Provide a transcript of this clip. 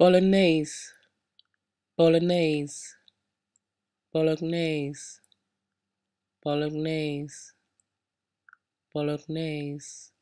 Bolognese, bolognese, bolognese, bolognese, bolognese.